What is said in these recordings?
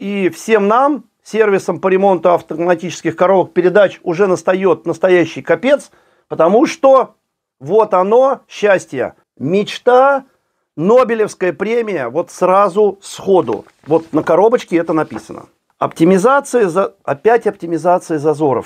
И всем нам, сервисам по ремонту автоматических коробок передач, уже настает настоящий капец, потому что вот оно, счастье, мечта, Нобелевская премия, вот сразу сходу. Вот на коробочке это написано. Оптимизация, за... опять оптимизация зазоров.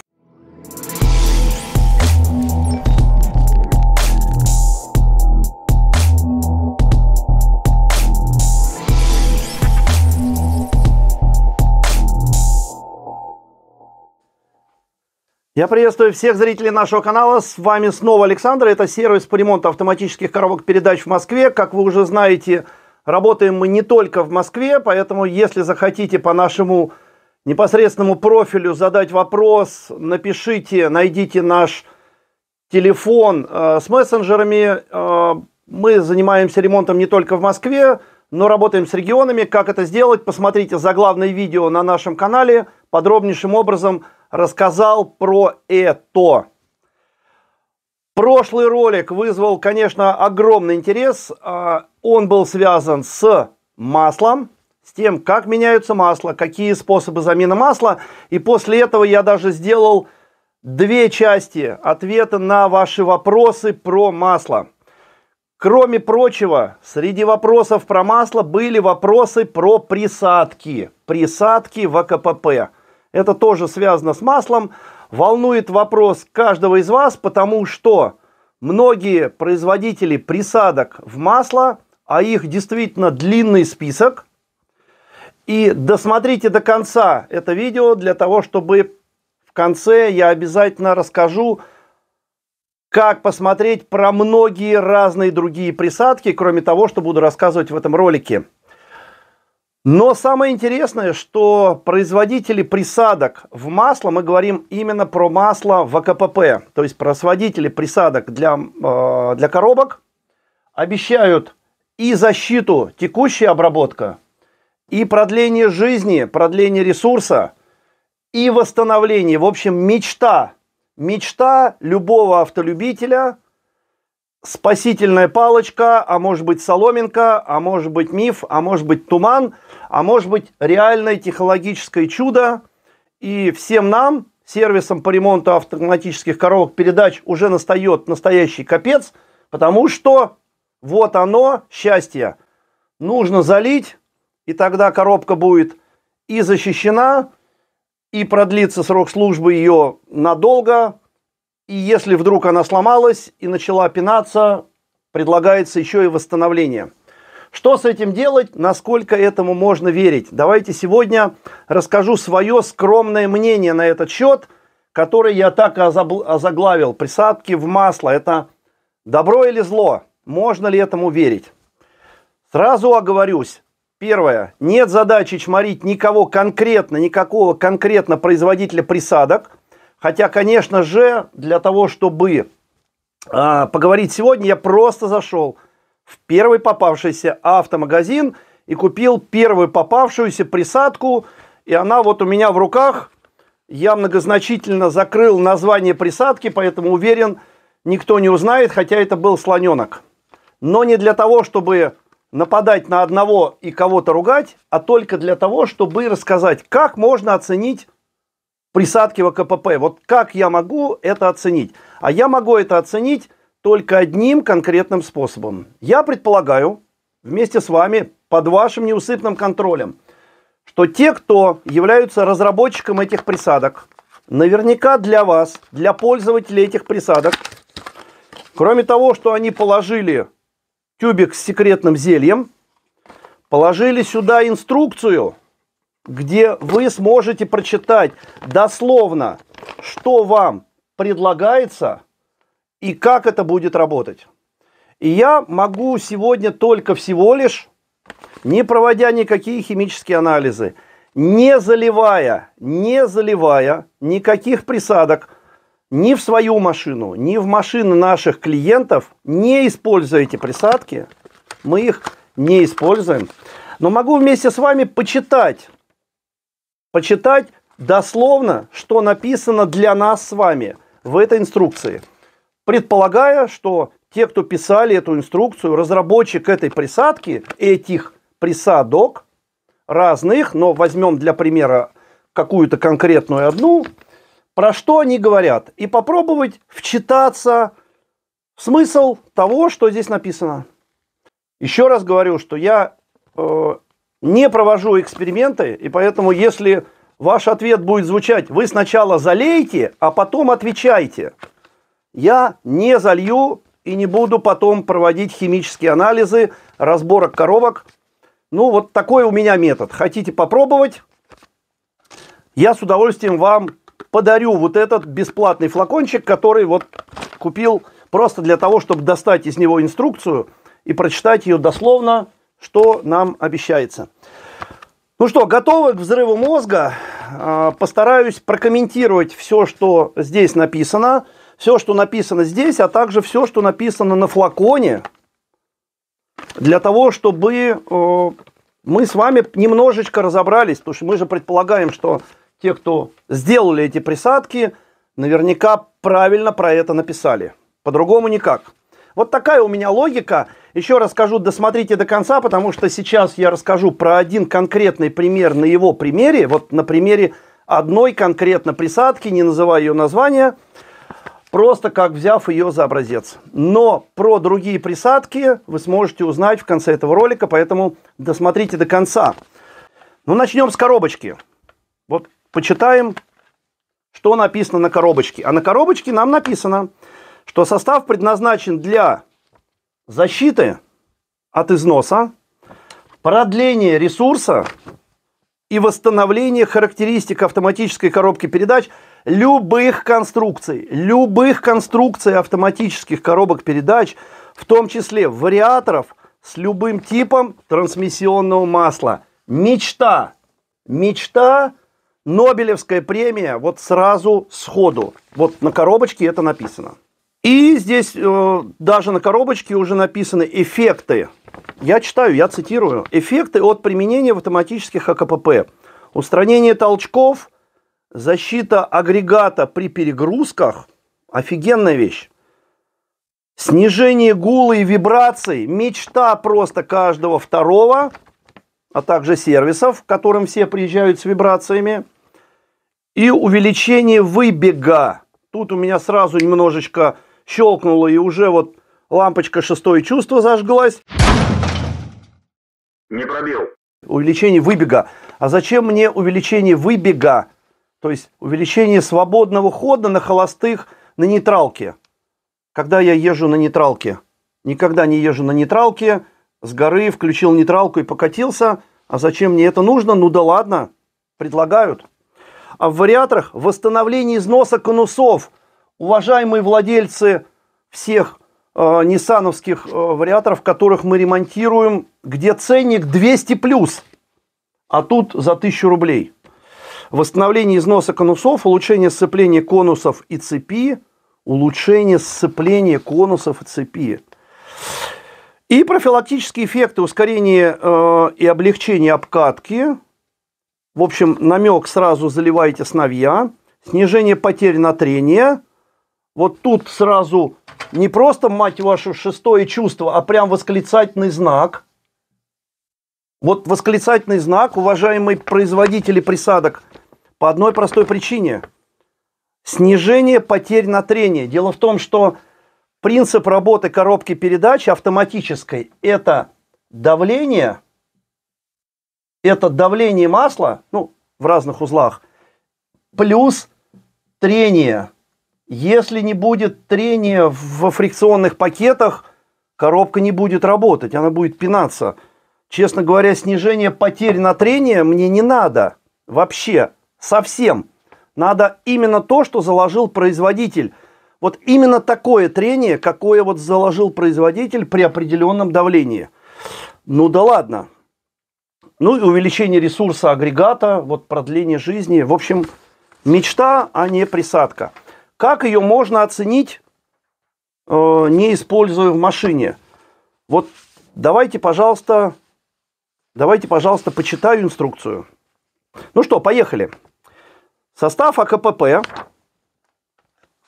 Я приветствую всех зрителей нашего канала. С вами снова Александр. Это сервис по ремонту автоматических коробок передач в Москве. Как вы уже знаете, работаем мы не только в Москве, поэтому если захотите по нашему непосредственному профилю задать вопрос, напишите, найдите наш телефон э, с мессенджерами. Э, мы занимаемся ремонтом не только в Москве, но работаем с регионами. Как это сделать? Посмотрите заглавное видео на нашем канале. Подробнейшим образом рассказал про это. Прошлый ролик вызвал, конечно, огромный интерес. А, он был связан с маслом, с тем, как меняются масла, какие способы замены масла. И после этого я даже сделал две части ответа на ваши вопросы про масло. Кроме прочего, среди вопросов про масло были вопросы про присадки. Присадки в АКПП. Это тоже связано с маслом. Волнует вопрос каждого из вас, потому что многие производители присадок в масло, а их действительно длинный список. И досмотрите до конца это видео для того, чтобы в конце я обязательно расскажу, как посмотреть про многие разные другие присадки, кроме того, что буду рассказывать в этом ролике. Но самое интересное, что производители присадок в масло, мы говорим именно про масло в АКПП, то есть производители присадок для, э, для коробок обещают и защиту текущая обработка, и продление жизни, продление ресурса, и восстановление. В общем, мечта. Мечта любого автолюбителя – спасительная палочка, а может быть соломинка, а может быть миф, а может быть туман, а может быть реальное технологическое чудо. И всем нам, сервисом по ремонту автоматических коробок передач, уже настает настоящий капец, потому что вот оно, счастье. Нужно залить, и тогда коробка будет и защищена, и продлится срок службы ее надолго, и если вдруг она сломалась и начала пинаться, предлагается еще и восстановление. Что с этим делать, насколько этому можно верить? Давайте сегодня расскажу свое скромное мнение на этот счет, который я так озаглавил. Присадки в масло – это добро или зло? Можно ли этому верить? Сразу оговорюсь. Первое. Нет задачи чморить никого конкретно, никакого конкретно производителя присадок – Хотя, конечно же, для того, чтобы э, поговорить сегодня, я просто зашел в первый попавшийся автомагазин и купил первую попавшуюся присадку. И она вот у меня в руках. Я многозначительно закрыл название присадки, поэтому уверен, никто не узнает, хотя это был слоненок. Но не для того, чтобы нападать на одного и кого-то ругать, а только для того, чтобы рассказать, как можно оценить присадки в КПП. Вот как я могу это оценить? А я могу это оценить только одним конкретным способом. Я предполагаю, вместе с вами, под вашим неусыпным контролем, что те, кто являются разработчиком этих присадок, наверняка для вас, для пользователей этих присадок, кроме того, что они положили тюбик с секретным зельем, положили сюда инструкцию – где вы сможете прочитать дословно, что вам предлагается и как это будет работать. И я могу сегодня только всего лишь, не проводя никакие химические анализы, не заливая, не заливая никаких присадок ни в свою машину, ни в машины наших клиентов, не используя эти присадки, мы их не используем. Но могу вместе с вами почитать почитать дословно, что написано для нас с вами в этой инструкции. Предполагая, что те, кто писали эту инструкцию, разработчик этой присадки, этих присадок разных, но возьмем для примера какую-то конкретную одну, про что они говорят, и попробовать вчитаться в смысл того, что здесь написано. Еще раз говорю, что я э, не провожу эксперименты, и поэтому если ваш ответ будет звучать, вы сначала залейте, а потом отвечайте. Я не залью и не буду потом проводить химические анализы, разборок коровок. Ну, вот такой у меня метод. Хотите попробовать? Я с удовольствием вам подарю вот этот бесплатный флакончик, который вот купил просто для того, чтобы достать из него инструкцию и прочитать ее дословно что нам обещается. Ну что, готовы к взрыву мозга? А, постараюсь прокомментировать все, что здесь написано, все, что написано здесь, а также все, что написано на флаконе, для того, чтобы э, мы с вами немножечко разобрались, потому что мы же предполагаем, что те, кто сделали эти присадки, наверняка правильно про это написали. По-другому никак. Вот такая у меня логика. Еще раз скажу, досмотрите до конца, потому что сейчас я расскажу про один конкретный пример на его примере. Вот на примере одной конкретно присадки, не называя ее название, просто как взяв ее за образец. Но про другие присадки вы сможете узнать в конце этого ролика, поэтому досмотрите до конца. Ну, начнем с коробочки. Вот почитаем, что написано на коробочке. А на коробочке нам написано – что состав предназначен для защиты от износа, продления ресурса и восстановления характеристик автоматической коробки передач любых конструкций, любых конструкций автоматических коробок передач, в том числе вариаторов с любым типом трансмиссионного масла. Мечта. Мечта Нобелевская премия вот сразу сходу. Вот на коробочке это написано. И здесь э, даже на коробочке уже написаны эффекты. Я читаю, я цитирую. Эффекты от применения в автоматических АКПП. Устранение толчков, защита агрегата при перегрузках. Офигенная вещь. Снижение гула и вибраций. Мечта просто каждого второго, а также сервисов, к которым все приезжают с вибрациями. И увеличение выбега. Тут у меня сразу немножечко щелкнуло, и уже вот лампочка шестое чувство зажглась. Не пробил. Увеличение выбега. А зачем мне увеличение выбега? То есть увеличение свободного хода на холостых на нейтралке. Когда я езжу на нейтралке? Никогда не езжу на нейтралке. С горы включил нейтралку и покатился. А зачем мне это нужно? Ну да ладно, предлагают. А в вариаторах восстановление износа конусов – уважаемые владельцы всех э, ниссановских э, вариаторов, которых мы ремонтируем, где ценник 200 плюс, а тут за 1000 рублей. Восстановление износа конусов, улучшение сцепления конусов и цепи, улучшение сцепления конусов и цепи. И профилактические эффекты ускорение э, и облегчение обкатки. В общем, намек сразу заливаете сновья. Снижение потерь на трение – вот тут сразу не просто, мать вашу, шестое чувство, а прям восклицательный знак. Вот восклицательный знак, уважаемые производители присадок, по одной простой причине. Снижение потерь на трение. Дело в том, что принцип работы коробки передач автоматической – это давление, это давление масла, ну, в разных узлах, плюс трение – если не будет трения в фрикционных пакетах, коробка не будет работать, она будет пинаться. Честно говоря, снижение потерь на трение мне не надо. Вообще, совсем. Надо именно то, что заложил производитель. Вот именно такое трение, какое вот заложил производитель при определенном давлении. Ну да ладно. Ну и увеличение ресурса агрегата, вот продление жизни. В общем, мечта, а не присадка. Как ее можно оценить, э, не используя в машине? Вот давайте, пожалуйста, давайте, пожалуйста, почитаю инструкцию. Ну что, поехали. Состав АКПП.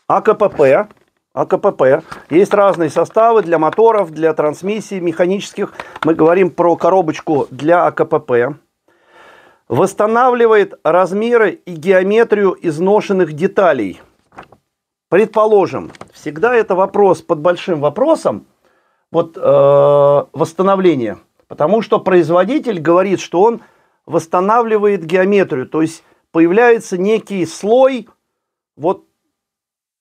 АКПП. АКПП. Есть разные составы для моторов, для трансмиссий механических. Мы говорим про коробочку для АКПП. Восстанавливает размеры и геометрию изношенных деталей. Предположим, всегда это вопрос под большим вопросом вот, э, восстановления. Потому что производитель говорит, что он восстанавливает геометрию, то есть появляется некий слой вот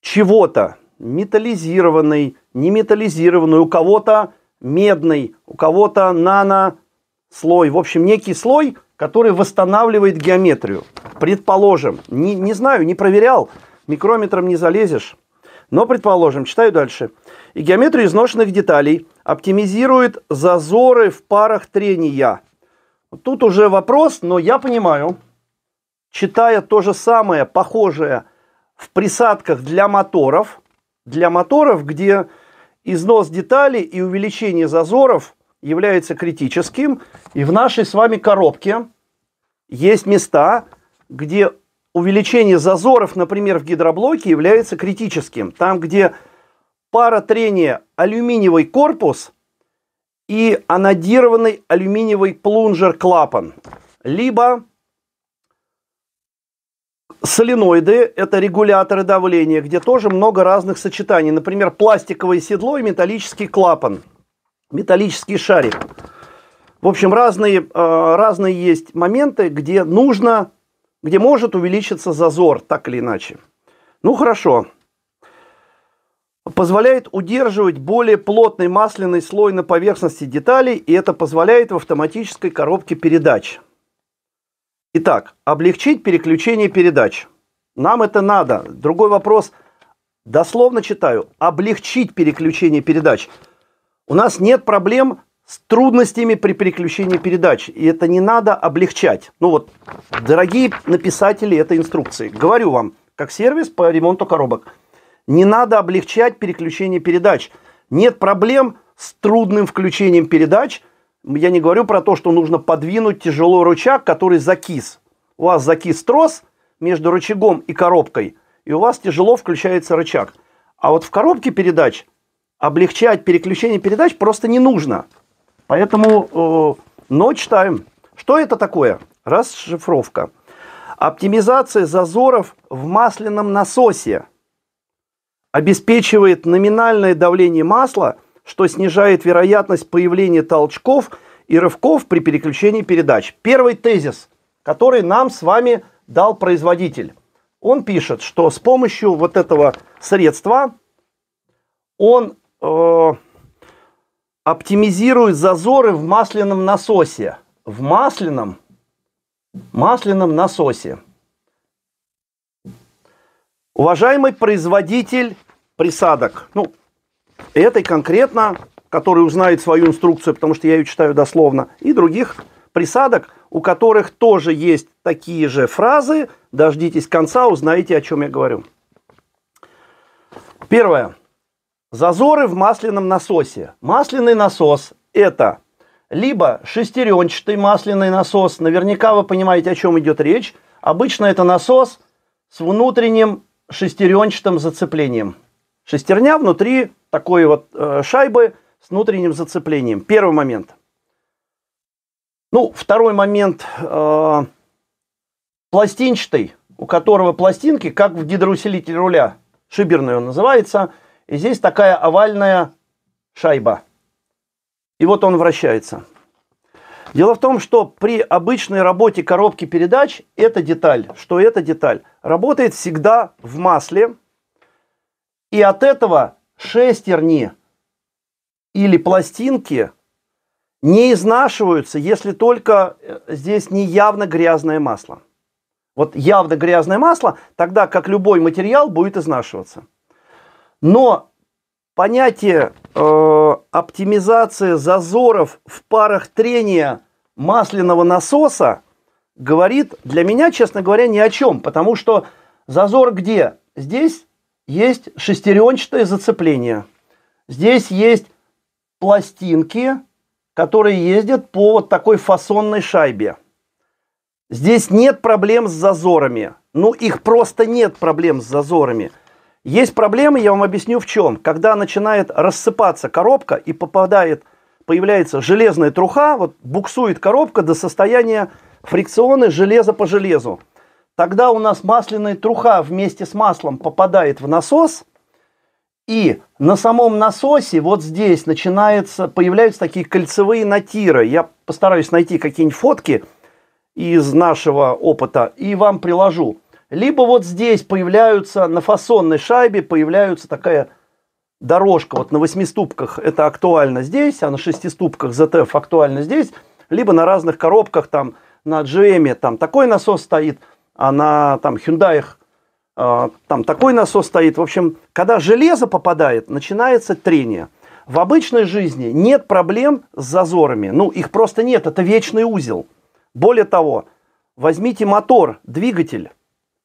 чего-то, металлизированный, не металлизированный, у кого-то медный, у кого-то нано слой, в общем, некий слой, который восстанавливает геометрию. Предположим, не, не знаю, не проверял, Микрометром не залезешь. Но, предположим, читаю дальше. И геометрия изношенных деталей оптимизирует зазоры в парах трения. Тут уже вопрос, но я понимаю, читая то же самое, похожее в присадках для моторов, для моторов, где износ деталей и увеличение зазоров является критическим. И в нашей с вами коробке есть места, где увеличение зазоров, например, в гидроблоке является критическим. Там, где пара трения алюминиевый корпус и анодированный алюминиевый плунжер-клапан. Либо соленоиды – это регуляторы давления, где тоже много разных сочетаний. Например, пластиковое седло и металлический клапан, металлический шарик. В общем, разные, э, разные есть моменты, где нужно где может увеличиться зазор, так или иначе. Ну хорошо. Позволяет удерживать более плотный масляный слой на поверхности деталей, и это позволяет в автоматической коробке передач. Итак, облегчить переключение передач. Нам это надо. Другой вопрос. Дословно читаю. Облегчить переключение передач. У нас нет проблем с трудностями при переключении передач. И это не надо облегчать. Ну вот, дорогие написатели этой инструкции, говорю вам, как сервис по ремонту коробок, не надо облегчать переключение передач. Нет проблем с трудным включением передач. Я не говорю про то, что нужно подвинуть тяжелый рычаг, который закис. У вас закис трос между рычагом и коробкой, и у вас тяжело включается рычаг. А вот в коробке передач облегчать переключение передач просто не нужно. Поэтому, э, но читаем. Что это такое? Расшифровка. Оптимизация зазоров в масляном насосе обеспечивает номинальное давление масла, что снижает вероятность появления толчков и рывков при переключении передач. Первый тезис, который нам с вами дал производитель. Он пишет, что с помощью вот этого средства он э, Оптимизирует зазоры в масляном насосе. В масляном, масляном насосе. Уважаемый производитель присадок, ну, этой конкретно, который узнает свою инструкцию, потому что я ее читаю дословно, и других присадок, у которых тоже есть такие же фразы, дождитесь конца, узнаете, о чем я говорю. Первое. Зазоры в масляном насосе. Масляный насос – это либо шестеренчатый масляный насос, наверняка вы понимаете, о чем идет речь. Обычно это насос с внутренним шестеренчатым зацеплением. Шестерня внутри такой вот э, шайбы с внутренним зацеплением. Первый момент. Ну, второй момент. Э, пластинчатый, у которого пластинки, как в гидроусилителе руля, шиберный он называется – и здесь такая овальная шайба. И вот он вращается. Дело в том, что при обычной работе коробки передач эта деталь, что эта деталь, работает всегда в масле. И от этого шестерни или пластинки не изнашиваются, если только э, здесь не явно грязное масло. Вот явно грязное масло, тогда как любой материал будет изнашиваться. Но понятие э, оптимизация зазоров в парах трения масляного насоса говорит для меня, честно говоря, ни о чем, потому что зазор где? Здесь есть шестеренчатое зацепление. Здесь есть пластинки, которые ездят по вот такой фасонной шайбе. Здесь нет проблем с зазорами. Ну, их просто нет проблем с зазорами. Есть проблемы, я вам объясню в чем. Когда начинает рассыпаться коробка и попадает, появляется железная труха, вот буксует коробка до состояния фрикционы железа по железу. Тогда у нас масляная труха вместе с маслом попадает в насос, и на самом насосе вот здесь начинается, появляются такие кольцевые натиры. Я постараюсь найти какие-нибудь фотки из нашего опыта и вам приложу. Либо вот здесь появляются, на фасонной шайбе появляются такая дорожка. Вот на восьмиступках это актуально здесь, а на шестиступках ZF актуально здесь. Либо на разных коробках, там на GM эм, там такой насос стоит, а на там Hyundai э, там такой насос стоит. В общем, когда железо попадает, начинается трение. В обычной жизни нет проблем с зазорами. Ну, их просто нет, это вечный узел. Более того, возьмите мотор, двигатель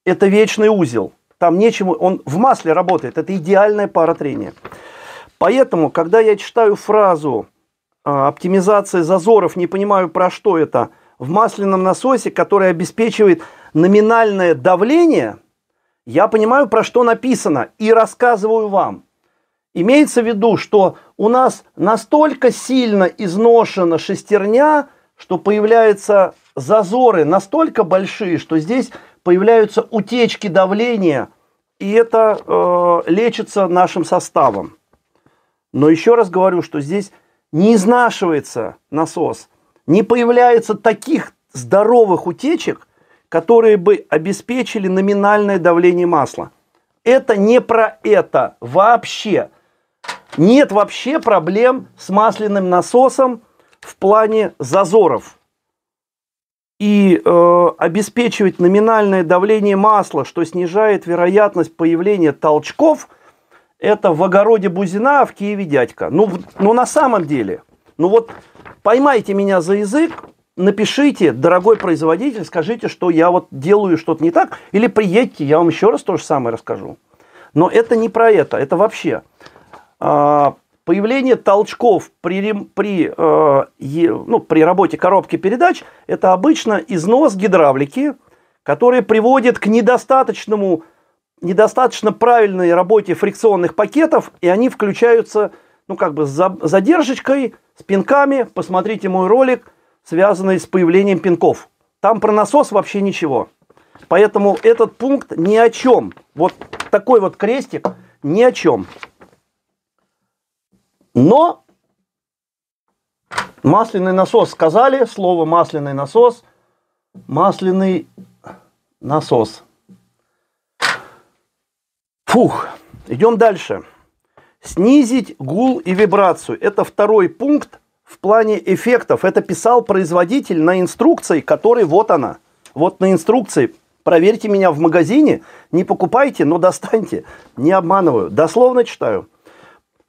это вечный узел. Там нечему, он в масле работает. Это идеальная пара трения. Поэтому, когда я читаю фразу а, «оптимизация зазоров», не понимаю, про что это, в масляном насосе, который обеспечивает номинальное давление, я понимаю, про что написано, и рассказываю вам. Имеется в виду, что у нас настолько сильно изношена шестерня, что появляются зазоры настолько большие, что здесь появляются утечки давления, и это э, лечится нашим составом. Но еще раз говорю, что здесь не изнашивается насос, не появляется таких здоровых утечек, которые бы обеспечили номинальное давление масла. Это не про это вообще. Нет вообще проблем с масляным насосом в плане зазоров и э, обеспечивать номинальное давление масла, что снижает вероятность появления толчков, это в огороде Бузина, а в Киеве дядька. Ну, ну на самом деле, ну вот поймайте меня за язык, напишите, дорогой производитель, скажите, что я вот делаю что-то не так, или приедьте, я вам еще раз то же самое расскажу. Но это не про это, это вообще. А, Появление толчков при, при, э, ну, при работе коробки передач – это обычно износ гидравлики, который приводит к недостаточному, недостаточно правильной работе фрикционных пакетов, и они включаются ну, как бы с задержечкой, с пинками. Посмотрите мой ролик, связанный с появлением пинков. Там про насос вообще ничего. Поэтому этот пункт ни о чем. Вот такой вот крестик ни о чем. Но масляный насос сказали, слово масляный насос, масляный насос. Фух, идем дальше. Снизить гул и вибрацию. Это второй пункт в плане эффектов. Это писал производитель на инструкции, который вот она. Вот на инструкции. Проверьте меня в магазине. Не покупайте, но достаньте. Не обманываю. Дословно читаю.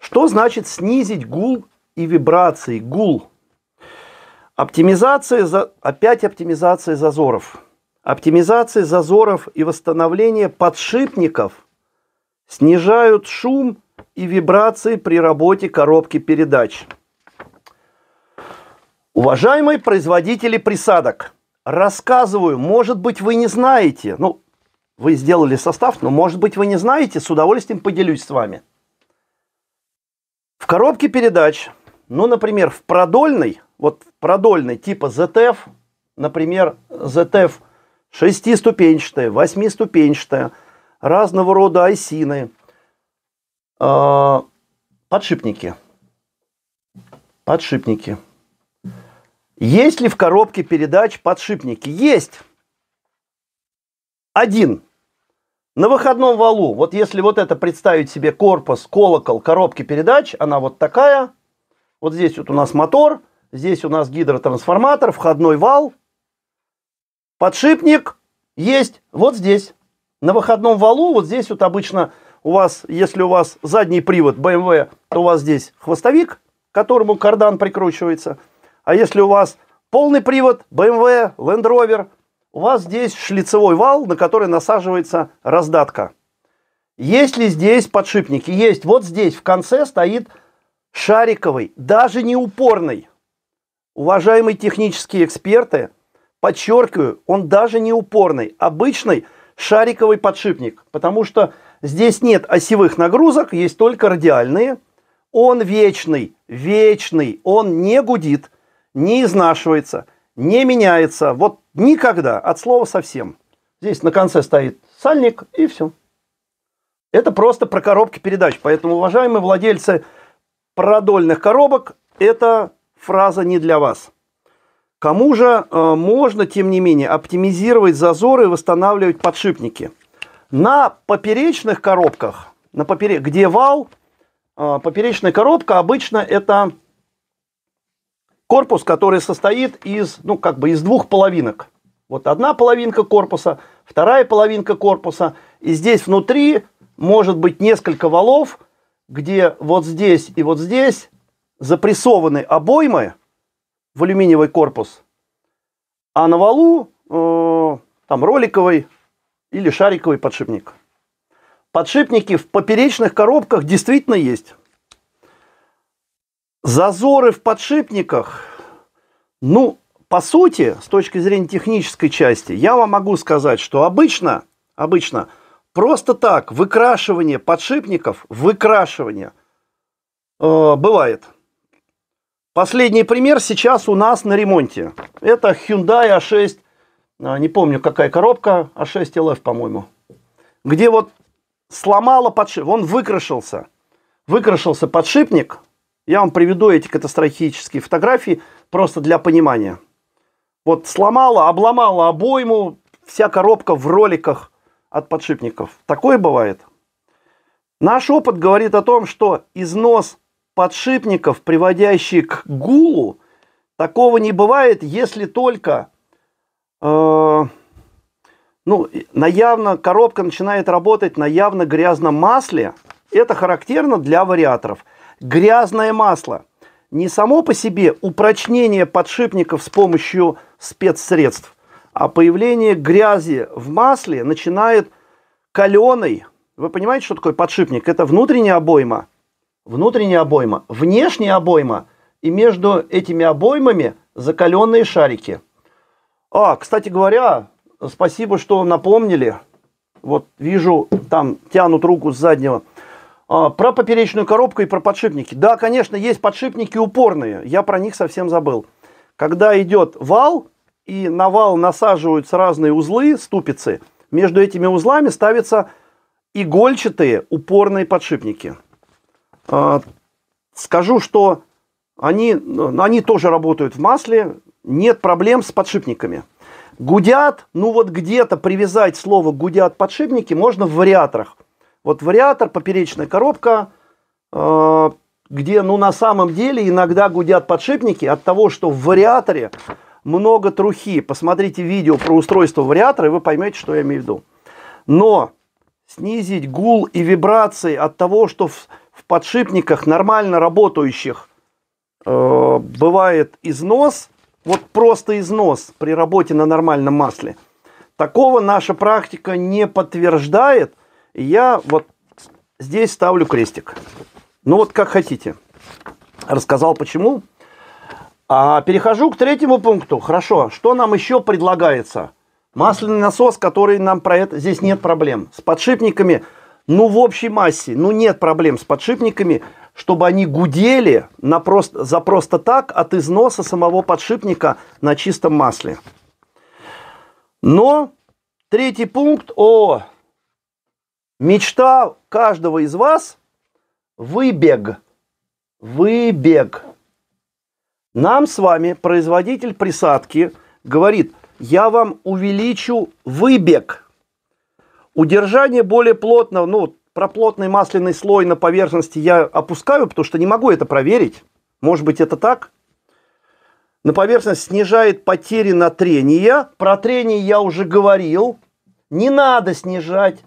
Что значит снизить гул и вибрации? Гул. Оптимизация, за... опять оптимизация зазоров. Оптимизация зазоров и восстановление подшипников снижают шум и вибрации при работе коробки передач. Уважаемые производители присадок, рассказываю, может быть, вы не знаете, ну, вы сделали состав, но, может быть, вы не знаете, с удовольствием поделюсь с вами – в коробке передач, ну, например, в продольной, вот в продольной типа ZF, например, ZF шестиступенчатая, восьмиступенчатая, разного рода осины, э, а, подшипники. Подшипники. Есть ли в коробке передач подшипники? Есть. Один. На выходном валу, вот если вот это представить себе корпус, колокол, коробки передач, она вот такая. Вот здесь вот у нас мотор, здесь у нас гидротрансформатор, входной вал, подшипник есть вот здесь. На выходном валу, вот здесь вот обычно у вас, если у вас задний привод BMW, то у вас здесь хвостовик, к которому кардан прикручивается. А если у вас полный привод BMW, Land Rover – у вас здесь шлицевой вал, на который насаживается раздатка. Есть ли здесь подшипники? Есть. Вот здесь в конце стоит шариковый, даже не упорный. Уважаемые технические эксперты, подчеркиваю, он даже не упорный. Обычный шариковый подшипник, потому что здесь нет осевых нагрузок, есть только радиальные. Он вечный, вечный, он не гудит, не изнашивается, не меняется. Вот Никогда, от слова совсем. Здесь на конце стоит сальник и все. Это просто про коробки передач. Поэтому, уважаемые владельцы продольных коробок, эта фраза не для вас. Кому же э, можно, тем не менее, оптимизировать зазоры и восстанавливать подшипники? На поперечных коробках, на попере... где вал, э, поперечная коробка обычно это корпус, который состоит из, ну, как бы из двух половинок. Вот одна половинка корпуса, вторая половинка корпуса. И здесь внутри может быть несколько валов, где вот здесь и вот здесь запрессованы обоймы в алюминиевый корпус, а на валу э, там роликовый или шариковый подшипник. Подшипники в поперечных коробках действительно есть. Зазоры в подшипниках, ну, по сути, с точки зрения технической части, я вам могу сказать, что обычно, обычно просто так выкрашивание подшипников, выкрашивание э, бывает. Последний пример сейчас у нас на ремонте. Это Hyundai i6, а а, не помню какая коробка, A6 а LF, по-моему, где вот сломала подшипник, он выкрашился. Выкрашился подшипник, я вам приведу эти катастрофические фотографии просто для понимания. Вот сломала, обломала обойму, вся коробка в роликах от подшипников. Такое бывает. Наш опыт говорит о том, что износ подшипников, приводящий к гулу, такого не бывает, если только э, ну, на явно, коробка начинает работать на явно грязном масле. Это характерно для вариаторов – грязное масло. Не само по себе упрочнение подшипников с помощью спецсредств, а появление грязи в масле начинает каленой. Вы понимаете, что такое подшипник? Это внутренняя обойма, внутренняя обойма, внешняя обойма, и между этими обоймами закаленные шарики. А, кстати говоря, спасибо, что напомнили. Вот вижу, там тянут руку с заднего а, про поперечную коробку и про подшипники. Да, конечно, есть подшипники упорные. Я про них совсем забыл. Когда идет вал, и на вал насаживаются разные узлы, ступицы, между этими узлами ставятся игольчатые упорные подшипники. А, скажу, что они, они тоже работают в масле, нет проблем с подшипниками. Гудят, ну вот где-то привязать слово «гудят подшипники» можно в вариаторах – вот вариатор, поперечная коробка, э, где, ну, на самом деле иногда гудят подшипники от того, что в вариаторе много трухи. Посмотрите видео про устройство вариатора, и вы поймете, что я имею в виду. Но снизить гул и вибрации от того, что в, в подшипниках нормально работающих э, бывает износ, вот просто износ при работе на нормальном масле. Такого наша практика не подтверждает, я вот здесь ставлю крестик. Ну вот как хотите. Рассказал почему. А перехожу к третьему пункту. Хорошо, что нам еще предлагается? Масляный насос, который нам про это... Здесь нет проблем. С подшипниками, ну в общей массе, ну нет проблем с подшипниками, чтобы они гудели на просто, за просто так от износа самого подшипника на чистом масле. Но третий пункт о Мечта каждого из вас – выбег. Выбег. Нам с вами производитель присадки говорит, я вам увеличу выбег. Удержание более плотного, ну, про плотный масляный слой на поверхности я опускаю, потому что не могу это проверить. Может быть, это так? На поверхность снижает потери на трение. Про трение я уже говорил. Не надо снижать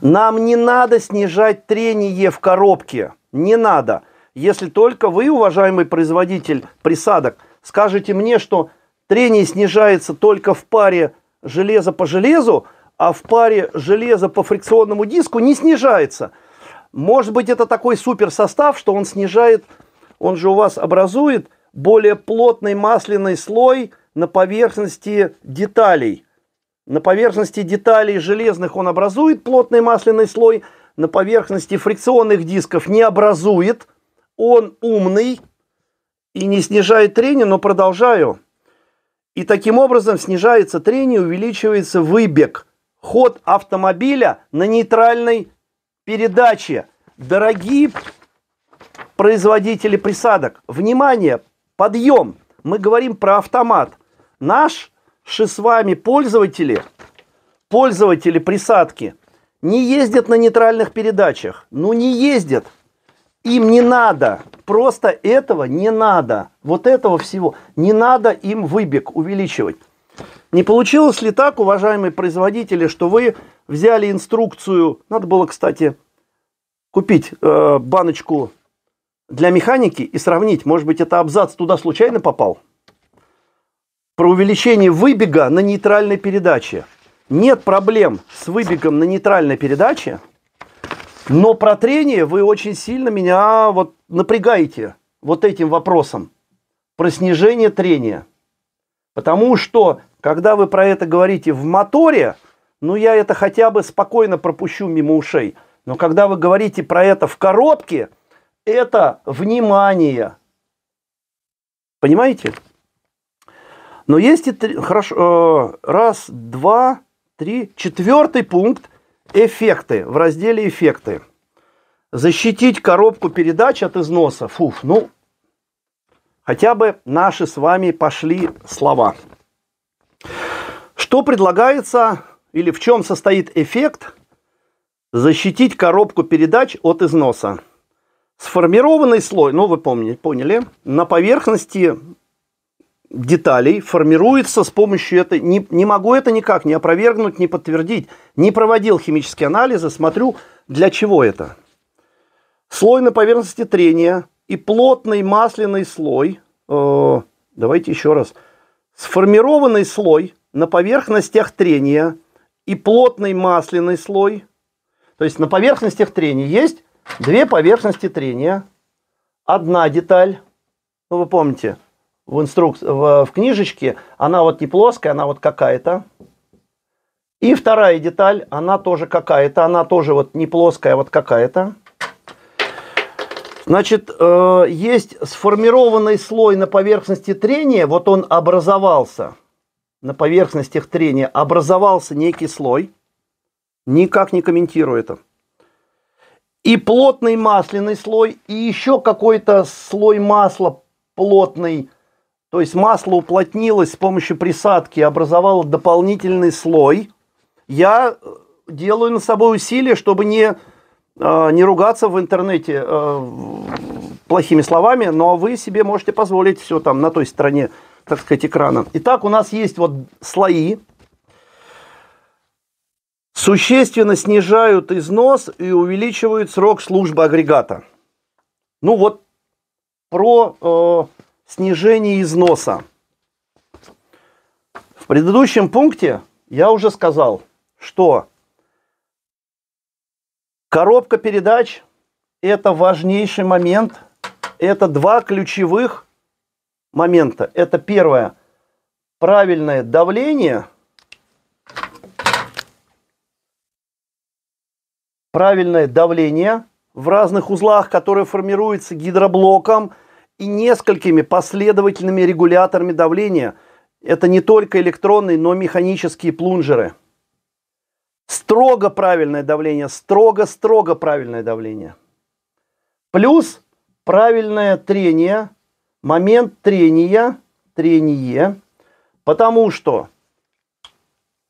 нам не надо снижать трение в коробке. Не надо. Если только вы, уважаемый производитель присадок, скажете мне, что трение снижается только в паре железа по железу, а в паре железа по фрикционному диску не снижается. Может быть, это такой супер состав, что он снижает, он же у вас образует более плотный масляный слой на поверхности деталей – на поверхности деталей железных он образует плотный масляный слой, на поверхности фрикционных дисков не образует. Он умный и не снижает трение, но продолжаю. И таким образом снижается трение, увеличивается выбег, ход автомобиля на нейтральной передаче. Дорогие производители присадок, внимание, подъем. Мы говорим про автомат. Наш же с вами пользователи, пользователи присадки не ездят на нейтральных передачах. Ну не ездят. Им не надо. Просто этого не надо. Вот этого всего. Не надо им выбег увеличивать. Не получилось ли так, уважаемые производители, что вы взяли инструкцию, надо было, кстати, купить э, баночку для механики и сравнить, может быть, это абзац туда случайно попал? про увеличение выбега на нейтральной передаче. Нет проблем с выбегом на нейтральной передаче, но про трение вы очень сильно меня вот напрягаете вот этим вопросом. Про снижение трения. Потому что, когда вы про это говорите в моторе, ну я это хотя бы спокойно пропущу мимо ушей. Но когда вы говорите про это в коробке, это внимание. Понимаете? Но есть и три, хорошо, э, раз, два, три, четвертый пункт – эффекты, в разделе «Эффекты». Защитить коробку передач от износа, фуф, ну, хотя бы наши с вами пошли слова. Что предлагается или в чем состоит эффект защитить коробку передач от износа? Сформированный слой, ну вы помните, поняли, на поверхности деталей формируется с помощью этого. Не, не могу это никак не опровергнуть, не подтвердить. Не проводил химические анализы, смотрю, для чего это. Слой на поверхности трения и плотный масляный слой, э, давайте еще раз, сформированный слой на поверхностях трения и плотный масляный слой, то есть на поверхностях трения есть две поверхности трения, одна деталь, ну вы помните, в, инструк... в, в книжечке, она вот не плоская, она вот какая-то. И вторая деталь, она тоже какая-то, она тоже вот не плоская, а вот какая-то. Значит, э, есть сформированный слой на поверхности трения, вот он образовался, на поверхностях трения образовался некий слой, никак не комментирую это. И плотный масляный слой, и еще какой-то слой масла плотный, то есть масло уплотнилось с помощью присадки, образовало дополнительный слой. Я э, делаю на собой усилия, чтобы не, э, не ругаться в интернете э, плохими словами, но вы себе можете позволить все там на той стороне, так сказать, экрана. Итак, у нас есть вот слои. Существенно снижают износ и увеличивают срок службы агрегата. Ну вот про снижение износа. В предыдущем пункте я уже сказал, что коробка передач – это важнейший момент, это два ключевых момента. Это первое – правильное давление, правильное давление в разных узлах, которое формируется гидроблоком – и несколькими последовательными регуляторами давления. Это не только электронные, но и механические плунжеры. Строго правильное давление, строго-строго правильное давление. Плюс правильное трение, момент трения, трение, потому что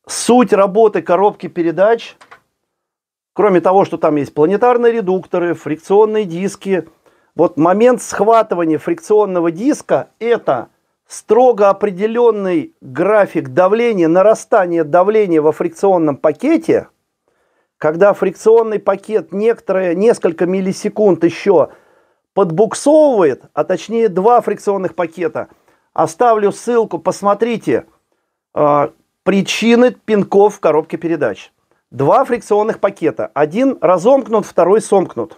суть работы коробки передач, кроме того, что там есть планетарные редукторы, фрикционные диски – вот момент схватывания фрикционного диска – это строго определенный график давления, нарастания давления во фрикционном пакете, когда фрикционный пакет некоторые, несколько миллисекунд еще подбуксовывает, а точнее два фрикционных пакета. Оставлю ссылку, посмотрите, э, причины пинков в коробке передач. Два фрикционных пакета. Один разомкнут, второй сомкнут.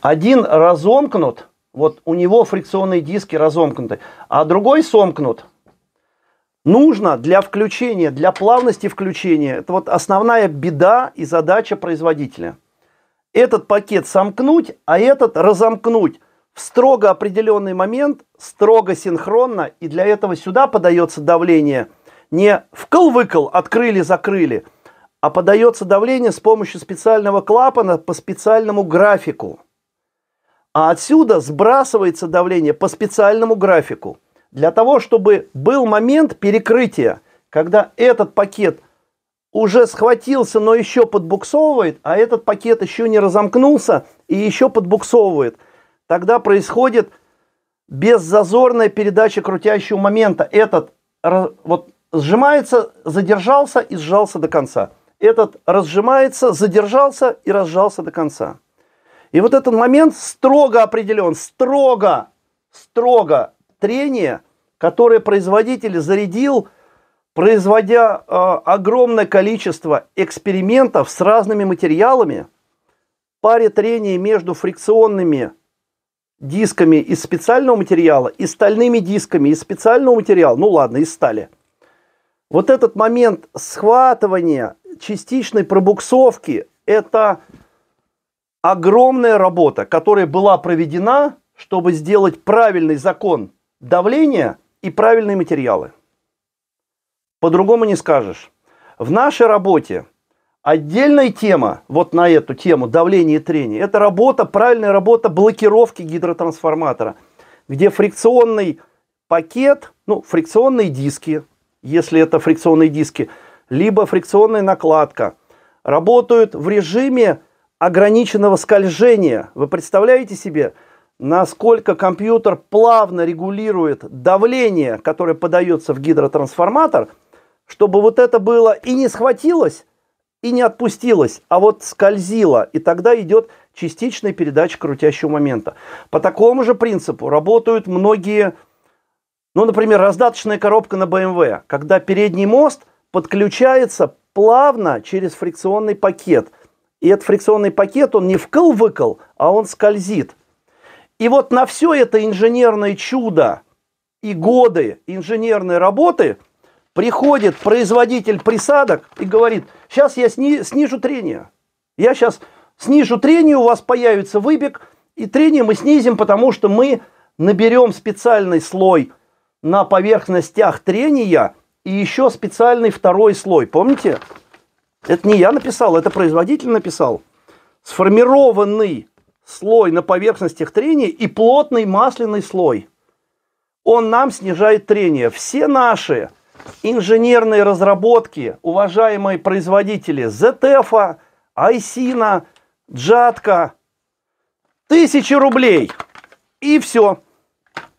Один разомкнут, вот у него фрикционные диски разомкнуты, а другой сомкнут. Нужно для включения, для плавности включения, это вот основная беда и задача производителя. Этот пакет сомкнуть, а этот разомкнуть в строго определенный момент, строго синхронно, и для этого сюда подается давление не вкл-выкл, открыли-закрыли, а подается давление с помощью специального клапана по специальному графику – а отсюда сбрасывается давление по специальному графику. Для того, чтобы был момент перекрытия, когда этот пакет уже схватился, но еще подбуксовывает, а этот пакет еще не разомкнулся и еще подбуксовывает. Тогда происходит беззазорная передача крутящего момента. Этот вот сжимается, задержался и сжался до конца. Этот разжимается, задержался и разжался до конца. И вот этот момент строго определен, строго, строго трение, которое производитель зарядил, производя э, огромное количество экспериментов с разными материалами, паре трения между фрикционными дисками из специального материала и стальными дисками из специального материала, ну ладно, из стали. Вот этот момент схватывания, частичной пробуксовки, это огромная работа, которая была проведена, чтобы сделать правильный закон давления и правильные материалы. По-другому не скажешь. В нашей работе отдельная тема, вот на эту тему давление и трение, это работа, правильная работа блокировки гидротрансформатора, где фрикционный пакет, ну, фрикционные диски, если это фрикционные диски, либо фрикционная накладка, работают в режиме ограниченного скольжения. Вы представляете себе, насколько компьютер плавно регулирует давление, которое подается в гидротрансформатор, чтобы вот это было и не схватилось, и не отпустилось, а вот скользило. И тогда идет частичная передача крутящего момента. По такому же принципу работают многие, ну, например, раздаточная коробка на BMW, когда передний мост подключается плавно через фрикционный пакет – и этот фрикционный пакет, он не вкл-выкл, а он скользит. И вот на все это инженерное чудо и годы инженерной работы приходит производитель присадок и говорит, сейчас я сни снижу трение. Я сейчас снижу трение, у вас появится выбег, и трение мы снизим, потому что мы наберем специальный слой на поверхностях трения и еще специальный второй слой. Помните? Это не я написал, это производитель написал. Сформированный слой на поверхностях трения и плотный масляный слой. Он нам снижает трение. Все наши инженерные разработки, уважаемые производители ZF, Айсина, Джатка, тысячи рублей. И все.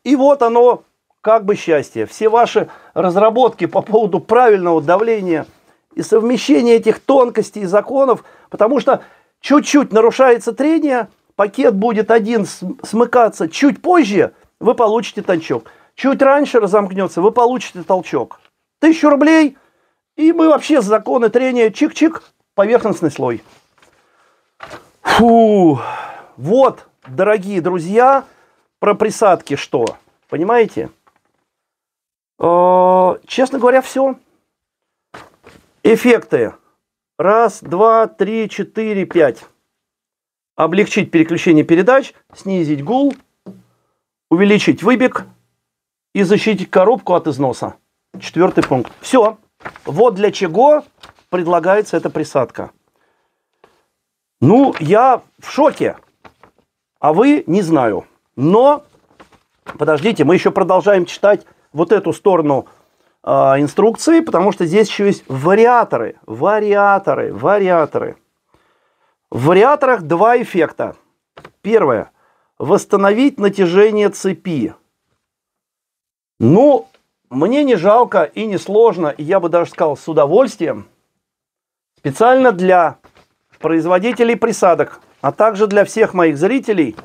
И вот оно, как бы счастье. Все ваши разработки по поводу правильного давления – и совмещение этих тонкостей и законов, потому что чуть-чуть нарушается трение, пакет будет один смыкаться чуть позже, вы получите толчок. Чуть раньше разомкнется, вы получите толчок. Тысячу рублей, и мы вообще с законы трения чик-чик, поверхностный слой. Фу, вот, дорогие друзья, про присадки что, понимаете? Э -э, честно говоря, все. Эффекты. Раз, два, три, четыре, пять. Облегчить переключение передач, снизить гул, увеличить выбег и защитить коробку от износа. Четвертый пункт. Все. Вот для чего предлагается эта присадка. Ну, я в шоке. А вы, не знаю. Но, подождите, мы еще продолжаем читать вот эту сторону а, инструкции, потому что здесь еще есть вариаторы, вариаторы, вариаторы. В вариаторах два эффекта. Первое. Восстановить натяжение цепи. Ну, мне не жалко и не сложно, и я бы даже сказал с удовольствием, специально для производителей присадок, а также для всех моих зрителей,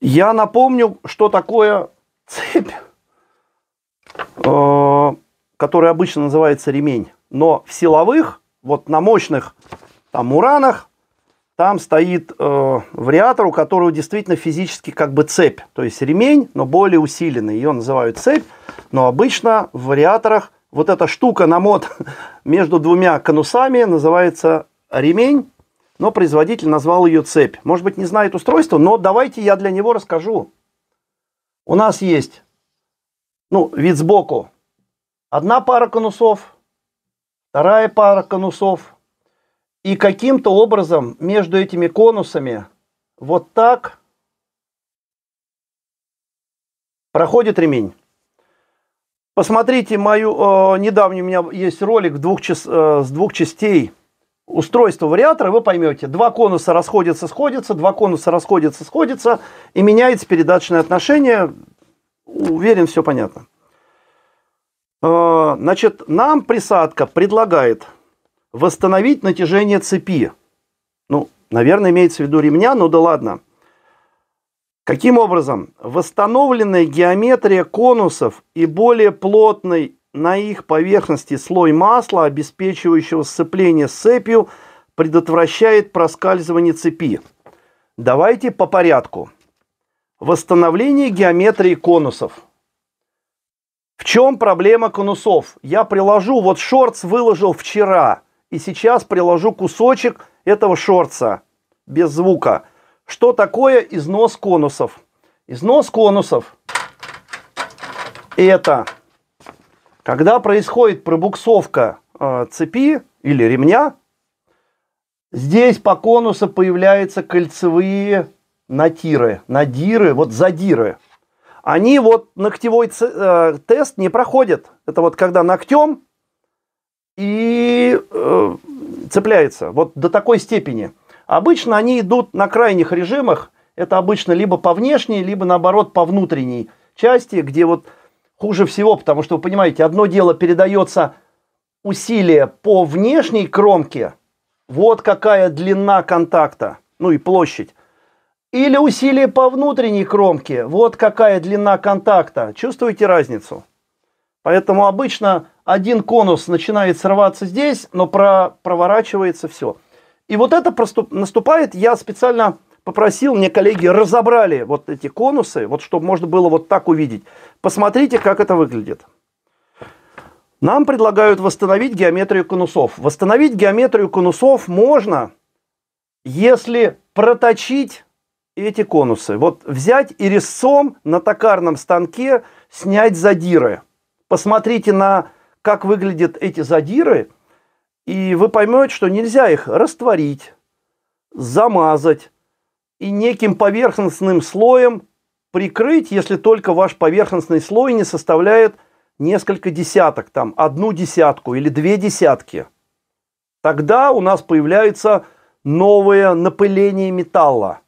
я напомню, что такое цепь. Э, который обычно называется ремень. Но в силовых, вот на мощных там уранах, там стоит э, вариатор, у которого действительно физически как бы цепь. То есть ремень, но более усиленный. Ее называют цепь. Но обычно в вариаторах вот эта штука на мод между двумя конусами называется ремень. Но производитель назвал ее цепь. Может быть, не знает устройство, но давайте я для него расскажу. У нас есть ну, вид сбоку. Одна пара конусов, вторая пара конусов. И каким-то образом между этими конусами вот так проходит ремень. Посмотрите мою, э, недавний у меня есть ролик двух час, э, с двух частей устройства вариатора, вы поймете. Два конуса расходятся, сходятся, два конуса расходятся, сходятся, и меняется передаточное отношение уверен, все понятно. Э, значит, нам присадка предлагает восстановить натяжение цепи. Ну, наверное, имеется в виду ремня, ну да ладно. Каким образом? Восстановленная геометрия конусов и более плотный на их поверхности слой масла, обеспечивающего сцепление с цепью, предотвращает проскальзывание цепи. Давайте по порядку. Восстановление геометрии конусов. В чем проблема конусов? Я приложу, вот шортс выложил вчера, и сейчас приложу кусочек этого шорца без звука. Что такое износ конусов? Износ конусов – это когда происходит пробуксовка э, цепи или ремня, здесь по конусу появляются кольцевые натиры, надиры, вот задиры, они вот ногтевой э, тест не проходят. Это вот когда ногтем и э, цепляется. Вот до такой степени. Обычно они идут на крайних режимах. Это обычно либо по внешней, либо наоборот по внутренней части, где вот хуже всего, потому что вы понимаете, одно дело передается усилие по внешней кромке, вот какая длина контакта, ну и площадь или усилие по внутренней кромке. Вот какая длина контакта. Чувствуете разницу? Поэтому обычно один конус начинает срываться здесь, но про, проворачивается все. И вот это проступ, наступает, я специально попросил, мне коллеги разобрали вот эти конусы, вот чтобы можно было вот так увидеть. Посмотрите, как это выглядит. Нам предлагают восстановить геометрию конусов. Восстановить геометрию конусов можно, если проточить эти конусы. Вот взять и резцом на токарном станке снять задиры. Посмотрите на, как выглядят эти задиры, и вы поймете, что нельзя их растворить, замазать и неким поверхностным слоем прикрыть, если только ваш поверхностный слой не составляет несколько десяток, там одну десятку или две десятки. Тогда у нас появляется новое напыление металла.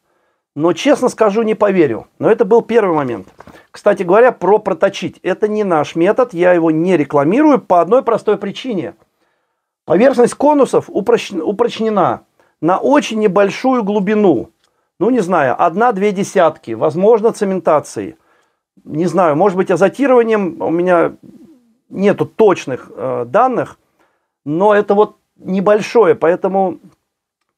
Но, честно скажу, не поверю. Но это был первый момент. Кстати говоря, про проточить. Это не наш метод, я его не рекламирую по одной простой причине. Поверхность конусов упрочнена на очень небольшую глубину. Ну, не знаю, одна-две десятки, возможно, цементацией. Не знаю, может быть, азотированием у меня нету точных э, данных, но это вот небольшое, поэтому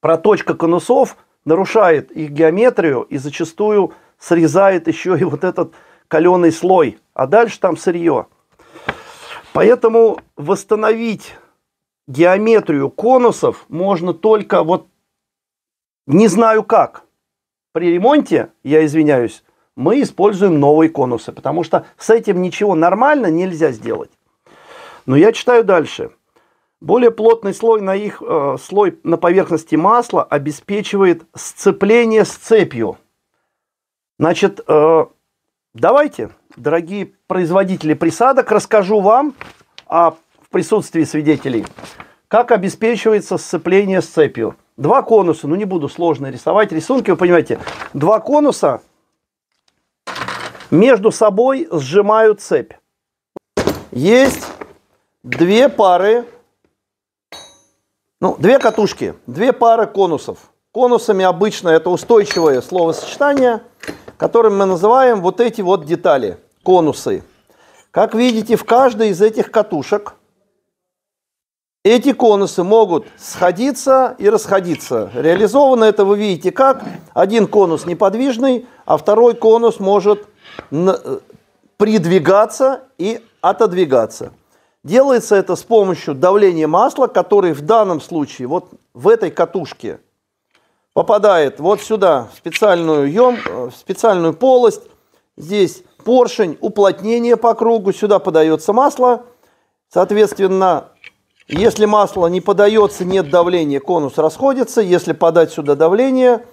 проточка конусов – нарушает их геометрию и зачастую срезает еще и вот этот каленый слой, а дальше там сырье. Поэтому восстановить геометрию конусов можно только вот не знаю как. При ремонте, я извиняюсь, мы используем новые конусы, потому что с этим ничего нормально нельзя сделать. Но я читаю дальше. Более плотный слой на их э, слой на поверхности масла обеспечивает сцепление с цепью. Значит, э, давайте, дорогие производители присадок, расскажу вам о, в присутствии свидетелей, как обеспечивается сцепление с цепью. Два конуса, ну не буду сложно рисовать рисунки, вы понимаете, два конуса между собой сжимают цепь. Есть две пары ну, две катушки, две пары конусов. Конусами обычно это устойчивое словосочетание, которым мы называем вот эти вот детали, конусы. Как видите, в каждой из этих катушек эти конусы могут сходиться и расходиться. Реализовано это вы видите как? Один конус неподвижный, а второй конус может э, придвигаться и отодвигаться. Делается это с помощью давления масла, которое в данном случае вот в этой катушке попадает вот сюда, в специальную, ем, э, в специальную полость. Здесь поршень, уплотнение по кругу, сюда подается масло. Соответственно, если масло не подается, нет давления, конус расходится. Если подать сюда давление,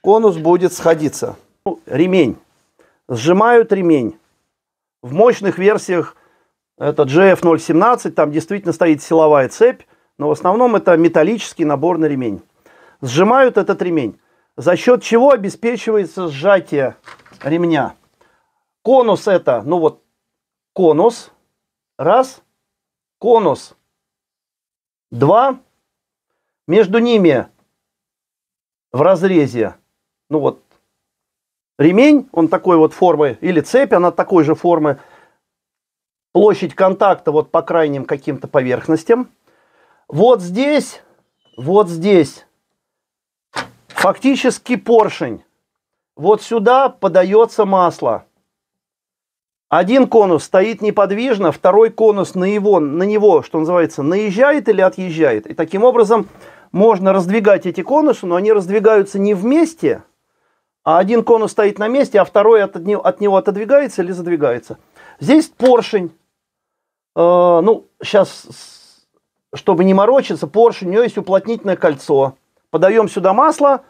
конус будет сходиться. Ремень. Сжимают ремень. В мощных версиях это GF017, там действительно стоит силовая цепь, но в основном это металлический наборный ремень. Сжимают этот ремень, за счет чего обеспечивается сжатие ремня. Конус это, ну вот, конус, раз, конус, два, между ними в разрезе, ну вот, ремень, он такой вот формы, или цепь, она такой же формы, площадь контакта вот по крайним каким-то поверхностям. Вот здесь, вот здесь фактически поршень. Вот сюда подается масло. Один конус стоит неподвижно, второй конус на, его, на него, что называется, наезжает или отъезжает. И таким образом можно раздвигать эти конусы, но они раздвигаются не вместе, а один конус стоит на месте, а второй от, от него отодвигается или задвигается. Здесь поршень. Э, ну, сейчас, чтобы не морочиться, поршень, у нее есть уплотнительное кольцо. Подаем сюда масло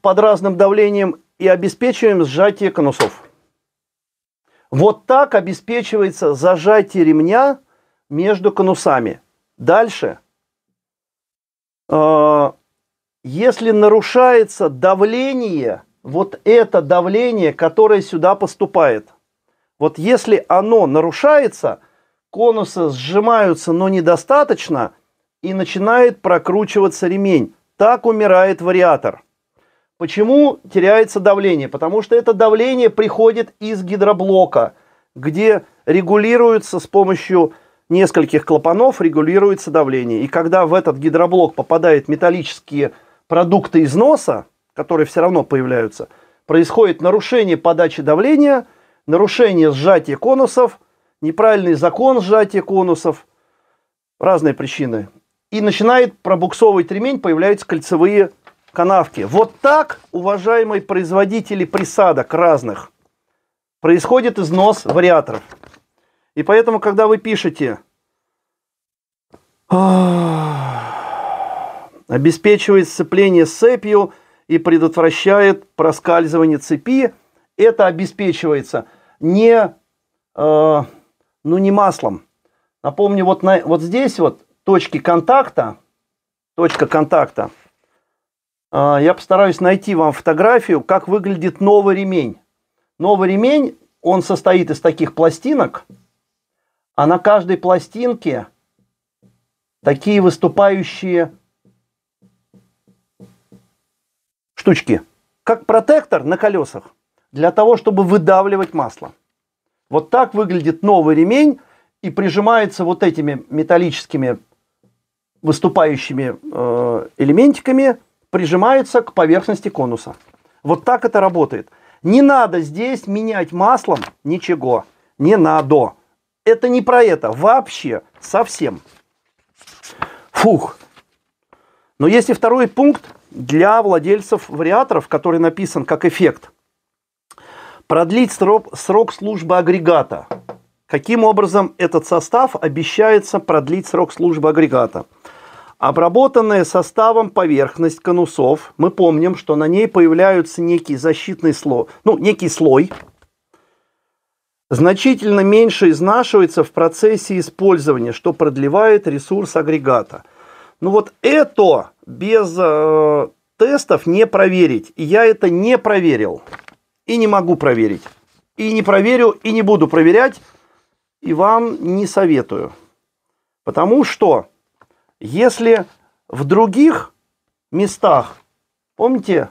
под разным давлением и обеспечиваем сжатие конусов. Вот так обеспечивается зажатие ремня между конусами. Дальше, э, если нарушается давление, вот это давление, которое сюда поступает, вот если оно нарушается – конусы сжимаются, но недостаточно, и начинает прокручиваться ремень. Так умирает вариатор. Почему теряется давление? Потому что это давление приходит из гидроблока, где регулируется с помощью нескольких клапанов регулируется давление. И когда в этот гидроблок попадают металлические продукты износа, которые все равно появляются, происходит нарушение подачи давления, нарушение сжатия конусов – неправильный закон сжатия конусов, разные причины. И начинает пробуксовывать ремень, появляются кольцевые канавки. Вот так, уважаемые производители присадок разных, происходит износ вариаторов. И поэтому, когда вы пишете обеспечивает сцепление с цепью и предотвращает проскальзывание цепи, это обеспечивается не э, ну не маслом. Напомню, вот, на, вот здесь вот точки контакта, точка контакта, а, я постараюсь найти вам фотографию, как выглядит новый ремень. Новый ремень, он состоит из таких пластинок, а на каждой пластинке такие выступающие штучки, как протектор на колесах, для того, чтобы выдавливать масло. Вот так выглядит новый ремень и прижимается вот этими металлическими выступающими э, элементиками, прижимается к поверхности конуса. Вот так это работает. Не надо здесь менять маслом ничего. Не надо. Это не про это. Вообще. Совсем. Фух. Но есть и второй пункт для владельцев вариаторов, который написан как эффект – Продлить срок, срок службы агрегата. Каким образом этот состав обещается продлить срок службы агрегата? Обработанная составом поверхность конусов, мы помним, что на ней появляются некий защитный слой, ну, некий слой, значительно меньше изнашивается в процессе использования, что продлевает ресурс агрегата. Ну вот это без э, тестов не проверить. я это не проверил и не могу проверить. И не проверю, и не буду проверять, и вам не советую. Потому что если в других местах, помните,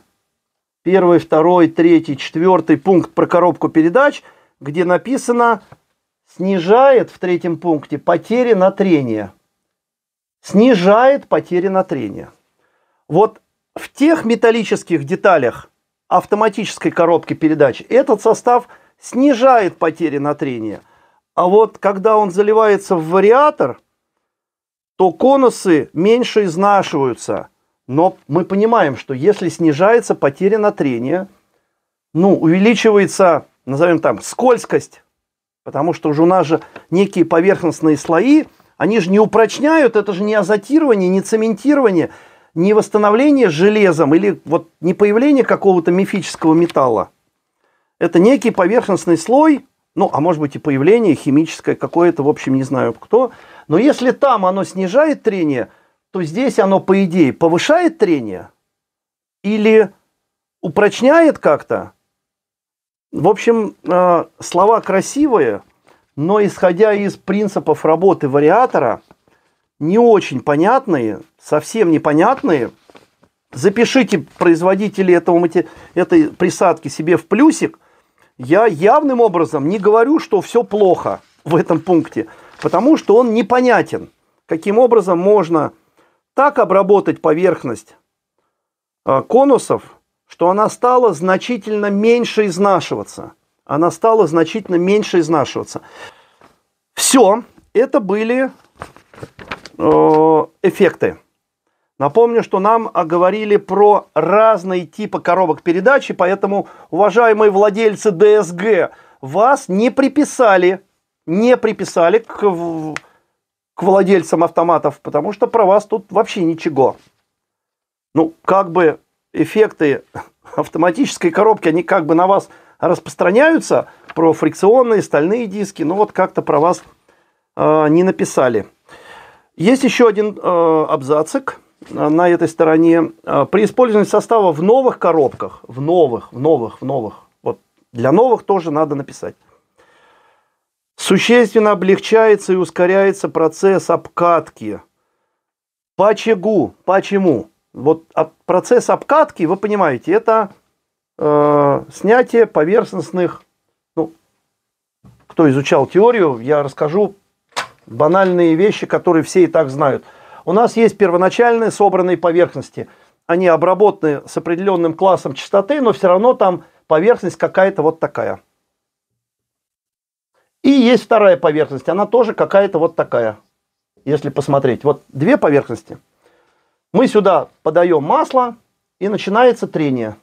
первый, второй, третий, четвертый пункт про коробку передач, где написано снижает в третьем пункте потери на трение. Снижает потери на трение. Вот в тех металлических деталях, автоматической коробки передач, этот состав снижает потери на трение. А вот когда он заливается в вариатор, то конусы меньше изнашиваются. Но мы понимаем, что если снижается потеря на трение, ну, увеличивается, назовем там, скользкость, потому что уже у нас же некие поверхностные слои, они же не упрочняют, это же не азотирование, не цементирование – не восстановление железом или вот не появление какого-то мифического металла. Это некий поверхностный слой, ну, а может быть и появление химическое какое-то, в общем, не знаю кто. Но если там оно снижает трение, то здесь оно, по идее, повышает трение или упрочняет как-то. В общем, э, слова красивые, но исходя из принципов работы вариатора – не очень понятные, совсем непонятные, запишите производители этого, этой присадки себе в плюсик. Я явным образом не говорю, что все плохо в этом пункте, потому что он непонятен. Каким образом можно так обработать поверхность а, конусов, что она стала значительно меньше изнашиваться. Она стала значительно меньше изнашиваться. Все, это были Э, эффекты. Напомню, что нам говорили про разные типы коробок передачи, поэтому, уважаемые владельцы ДСГ, вас не приписали, не приписали к, к владельцам автоматов, потому что про вас тут вообще ничего. Ну, как бы эффекты автоматической коробки, они как бы на вас распространяются, про фрикционные, стальные диски, но ну, вот как-то про вас э, не написали. Есть еще один э, абзацик э, на этой стороне. Э, при использовании состава в новых коробках, в новых, в новых, в новых, вот для новых тоже надо написать. Существенно облегчается и ускоряется процесс обкатки. Почему? Почему? Вот процесс обкатки, вы понимаете, это э, снятие поверхностных. Ну, кто изучал теорию, я расскажу банальные вещи, которые все и так знают. У нас есть первоначальные собранные поверхности. Они обработаны с определенным классом частоты, но все равно там поверхность какая-то вот такая. И есть вторая поверхность, она тоже какая-то вот такая, если посмотреть. Вот две поверхности. Мы сюда подаем масло, и начинается трение.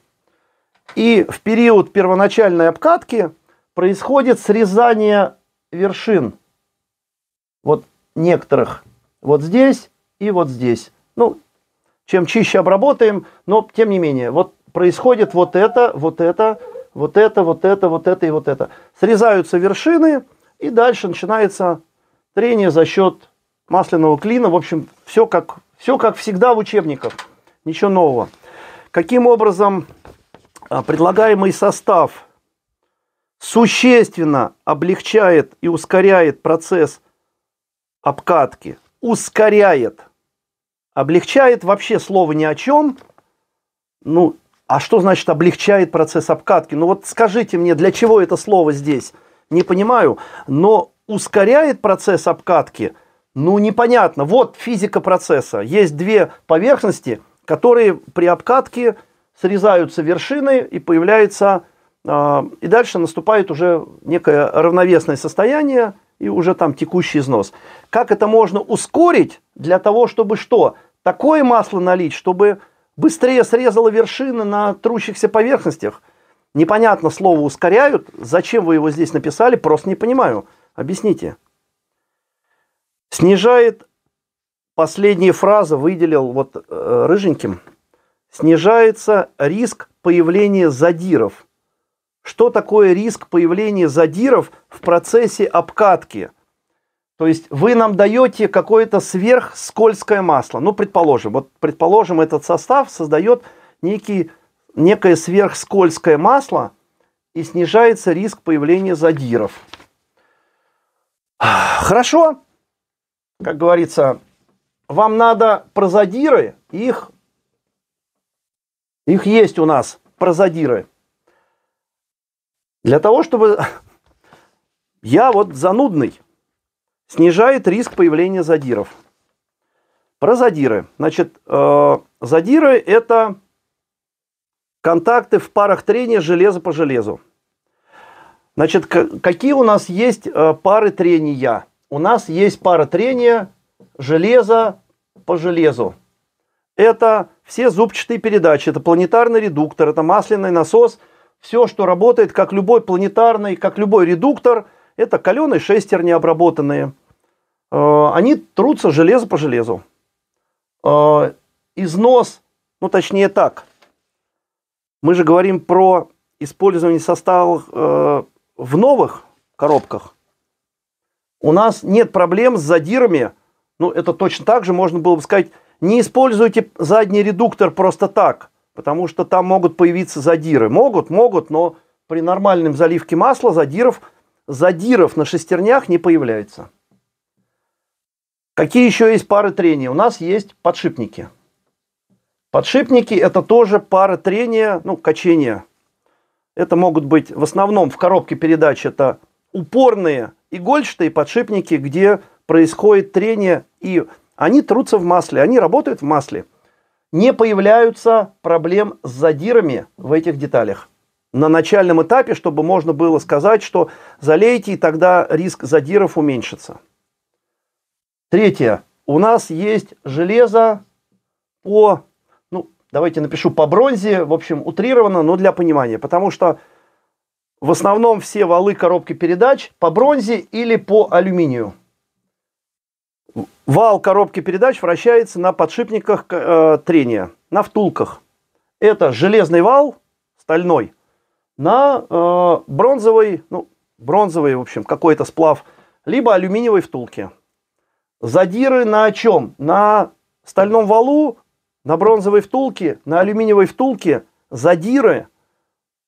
И в период первоначальной обкатки происходит срезание вершин – вот некоторых вот здесь и вот здесь. Ну, чем чище обработаем, но тем не менее, вот происходит вот это, вот это, вот это, вот это, вот это и вот это. Срезаются вершины, и дальше начинается трение за счет масляного клина. В общем, все как, все как всегда в учебниках. Ничего нового. Каким образом а, предлагаемый состав существенно облегчает и ускоряет процесс обкатки, ускоряет, облегчает вообще слово ни о чем. Ну, а что значит облегчает процесс обкатки? Ну вот скажите мне, для чего это слово здесь? Не понимаю, но ускоряет процесс обкатки, ну непонятно. Вот физика процесса. Есть две поверхности, которые при обкатке срезаются вершины и появляется, э, и дальше наступает уже некое равновесное состояние, и уже там текущий износ. Как это можно ускорить для того, чтобы что? Такое масло налить, чтобы быстрее срезала вершины на трущихся поверхностях. Непонятно слово ускоряют. Зачем вы его здесь написали, просто не понимаю. Объясните. Снижает последняя фраза, выделил вот э, рыженьким. Снижается риск появления задиров что такое риск появления задиров в процессе обкатки. То есть вы нам даете какое-то сверхскользкое масло. Ну, предположим, вот предположим, этот состав создает некий, некое сверхскользкое масло и снижается риск появления задиров. Хорошо, как говорится, вам надо прозадиры. их, их есть у нас, прозадиры. Для того, чтобы я вот занудный, снижает риск появления задиров. Про задиры. Значит, э, задиры это контакты в парах трения железа по железу. Значит, какие у нас есть э, пары трения? У нас есть пара трения железа по железу. Это все зубчатые передачи, это планетарный редуктор, это масляный насос – все, что работает, как любой планетарный, как любой редуктор, это каленые шестерни обработанные. Э, они трутся железо по железу. Э, износ, ну точнее так, мы же говорим про использование составов э, в новых коробках. У нас нет проблем с задирами. Ну, это точно так же можно было бы сказать, не используйте задний редуктор просто так – потому что там могут появиться задиры. Могут, могут, но при нормальном заливке масла задиров, задиров на шестернях не появляется. Какие еще есть пары трения? У нас есть подшипники. Подшипники это тоже пара трения, ну, качения. Это могут быть в основном в коробке передач это упорные игольчатые подшипники, где происходит трение, и они трутся в масле, они работают в масле – не появляются проблем с задирами в этих деталях. На начальном этапе, чтобы можно было сказать, что залейте, и тогда риск задиров уменьшится. Третье. У нас есть железо по, ну, давайте напишу по бронзе, в общем, утрировано, но для понимания, потому что в основном все валы коробки передач по бронзе или по алюминию. Вал коробки передач вращается на подшипниках э, трения, на втулках. Это железный вал, стальной, на э, бронзовый, ну, бронзовый, в общем, какой-то сплав, либо алюминиевой втулке. Задиры на чем? На стальном валу, на бронзовой втулке, на алюминиевой втулке задиры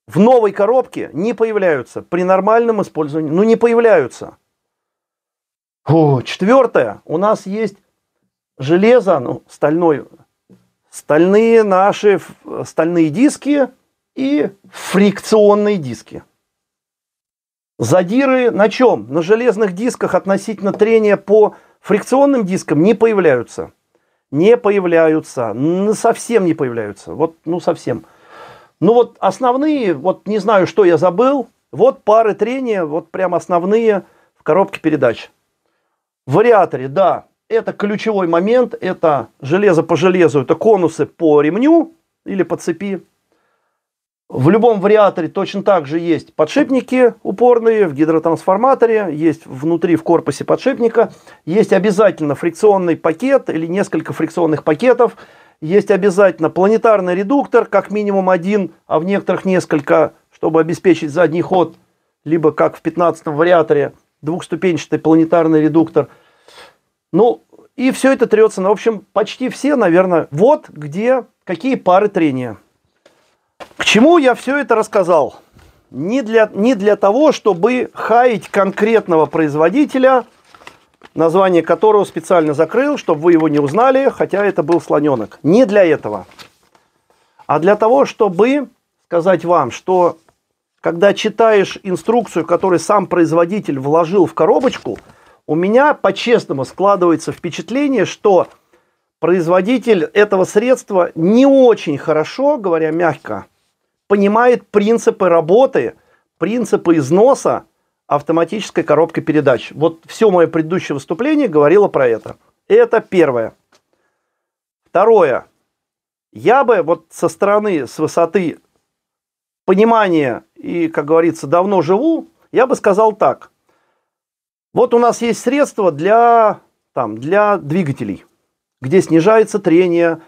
в новой коробке не появляются при нормальном использовании. Ну, не появляются. Фу, четвертое. У нас есть железо, ну, стальной, стальные наши стальные диски и фрикционные диски. Задиры на чем? На железных дисках относительно трения по фрикционным дискам не появляются. Не появляются. Совсем не появляются. Вот, ну, совсем. Ну, вот основные, вот не знаю, что я забыл. Вот пары трения, вот прям основные в коробке передач вариаторе, да, это ключевой момент, это железо по железу, это конусы по ремню или по цепи. В любом вариаторе точно так же есть подшипники упорные, в гидротрансформаторе, есть внутри в корпусе подшипника, есть обязательно фрикционный пакет или несколько фрикционных пакетов, есть обязательно планетарный редуктор, как минимум один, а в некоторых несколько, чтобы обеспечить задний ход, либо как в 15 вариаторе двухступенчатый планетарный редуктор. Ну, и все это трется. Ну, в общем, почти все, наверное, вот где, какие пары трения. К чему я все это рассказал? Не для, не для того, чтобы хаять конкретного производителя, название которого специально закрыл, чтобы вы его не узнали, хотя это был слоненок. Не для этого. А для того, чтобы сказать вам, что когда читаешь инструкцию, которую сам производитель вложил в коробочку, у меня по-честному складывается впечатление, что производитель этого средства не очень хорошо, говоря мягко, понимает принципы работы, принципы износа автоматической коробки передач. Вот все мое предыдущее выступление говорило про это. Это первое. Второе. Я бы вот со стороны, с высоты понимания и, как говорится, давно живу, я бы сказал так. Вот у нас есть средства для, там, для двигателей, где снижается трение,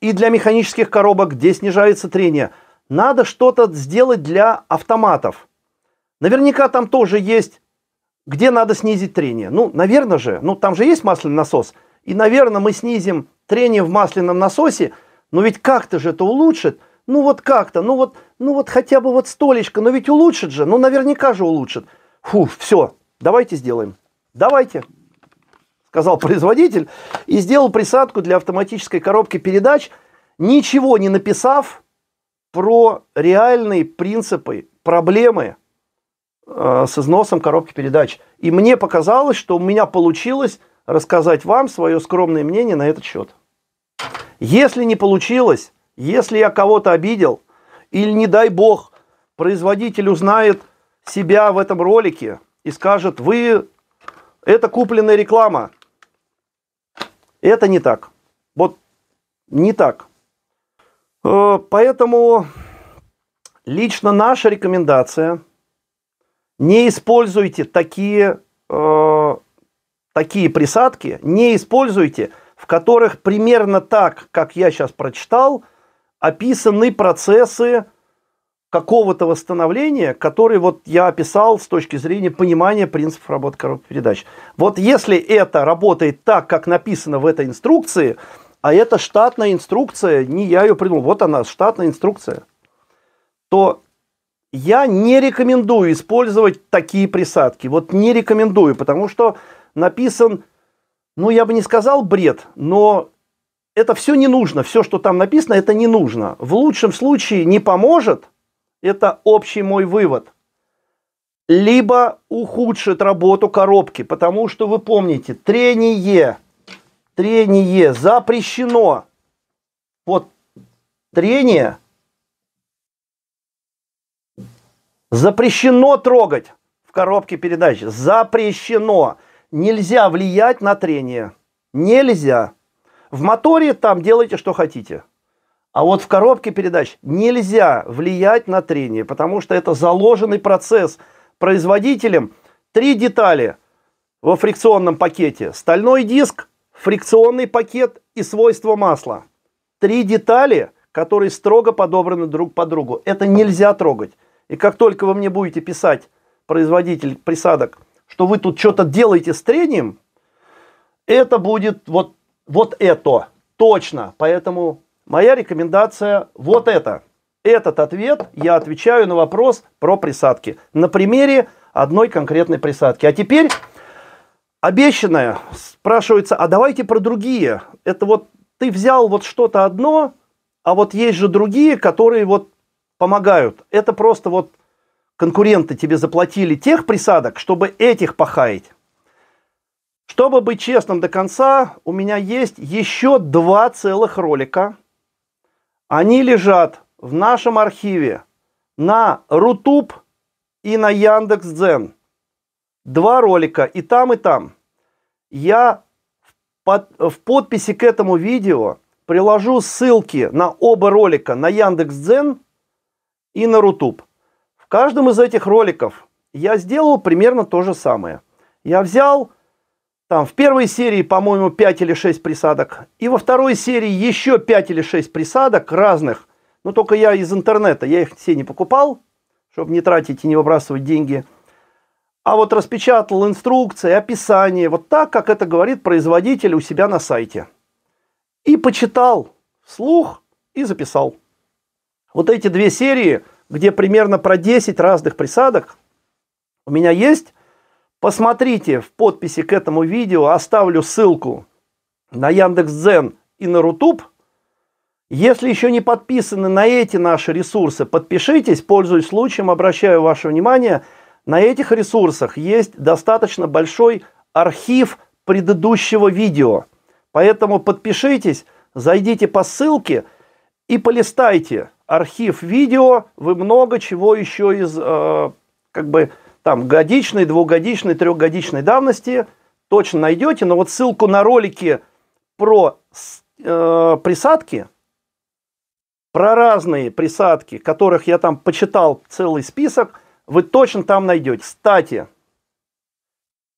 и для механических коробок, где снижается трение. Надо что-то сделать для автоматов. Наверняка там тоже есть, где надо снизить трение. Ну, наверное же, ну там же есть масляный насос. И, наверное, мы снизим трение в масляном насосе, но ведь как-то же это улучшит. Ну вот как-то, ну вот, ну вот хотя бы вот столечко, но ведь улучшит же, ну наверняка же улучшит. Фу, все, давайте сделаем. Давайте, сказал производитель, и сделал присадку для автоматической коробки передач, ничего не написав про реальные принципы, проблемы э, с износом коробки передач. И мне показалось, что у меня получилось рассказать вам свое скромное мнение на этот счет. Если не получилось, если я кого-то обидел, или, не дай бог, производитель узнает себя в этом ролике и скажет, вы, это купленная реклама. Это не так. Вот не так. Э, поэтому лично наша рекомендация – не используйте такие, э, такие присадки, не используйте, в которых примерно так, как я сейчас прочитал – описаны процессы какого-то восстановления, который вот я описал с точки зрения понимания принципов работы коробки передач. Вот если это работает так, как написано в этой инструкции, а это штатная инструкция, не я ее придумал, вот она, штатная инструкция, то я не рекомендую использовать такие присадки. Вот не рекомендую, потому что написан, ну я бы не сказал бред, но это все не нужно. Все, что там написано, это не нужно. В лучшем случае не поможет, это общий мой вывод, либо ухудшит работу коробки, потому что вы помните, трение, трение запрещено. Вот трение запрещено трогать в коробке передач. Запрещено. Нельзя влиять на трение. Нельзя. В моторе там делайте, что хотите. А вот в коробке передач нельзя влиять на трение, потому что это заложенный процесс производителем. Три детали во фрикционном пакете. Стальной диск, фрикционный пакет и свойства масла. Три детали, которые строго подобраны друг по другу. Это нельзя трогать. И как только вы мне будете писать, производитель присадок, что вы тут что-то делаете с трением, это будет вот вот это. Точно. Поэтому моя рекомендация вот это. Этот ответ я отвечаю на вопрос про присадки. На примере одной конкретной присадки. А теперь обещанное спрашивается, а давайте про другие. Это вот ты взял вот что-то одно, а вот есть же другие, которые вот помогают. Это просто вот конкуренты тебе заплатили тех присадок, чтобы этих похаять. Чтобы быть честным до конца, у меня есть еще два целых ролика. Они лежат в нашем архиве на Рутуб и на Яндекс.Дзен. Два ролика и там, и там. Я в, подписи к этому видео приложу ссылки на оба ролика на Яндекс.Дзен и на Рутуб. В каждом из этих роликов я сделал примерно то же самое. Я взял там в первой серии, по-моему, 5 или 6 присадок. И во второй серии еще 5 или 6 присадок разных. Но только я из интернета, я их все не покупал, чтобы не тратить и не выбрасывать деньги. А вот распечатал инструкции, описание, вот так, как это говорит производитель у себя на сайте. И почитал вслух и записал. Вот эти две серии, где примерно про 10 разных присадок, у меня есть – Посмотрите в подписи к этому видео, оставлю ссылку на Яндекс.Дзен и на Рутуб. Если еще не подписаны на эти наши ресурсы, подпишитесь, пользуясь случаем, обращаю ваше внимание, на этих ресурсах есть достаточно большой архив предыдущего видео. Поэтому подпишитесь, зайдите по ссылке и полистайте архив видео. Вы много чего еще из э, как бы там годичной, двухгодичной, трехгодичной давности, точно найдете, но вот ссылку на ролики про э, присадки, про разные присадки, которых я там почитал целый список, вы точно там найдете. Кстати,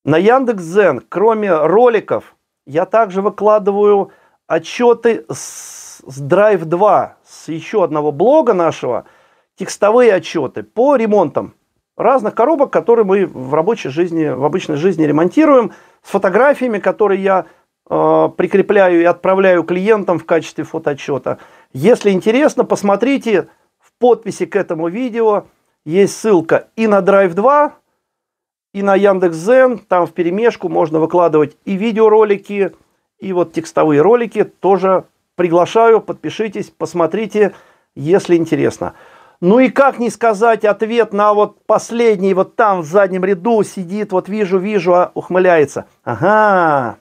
на Яндекс.Зен, кроме роликов, я также выкладываю отчеты с, с Drive 2, с еще одного блога нашего, текстовые отчеты по ремонтам разных коробок, которые мы в рабочей жизни, в обычной жизни ремонтируем, с фотографиями, которые я э, прикрепляю и отправляю клиентам в качестве фотоотчета. Если интересно, посмотрите в подписи к этому видео. Есть ссылка и на Drive 2, и на Яндекс.Зен. Там в перемешку можно выкладывать и видеоролики, и вот текстовые ролики. Тоже приглашаю, подпишитесь, посмотрите, если интересно. Ну и как не сказать ответ на вот последний, вот там в заднем ряду сидит, вот вижу, вижу, а ухмыляется. Ага,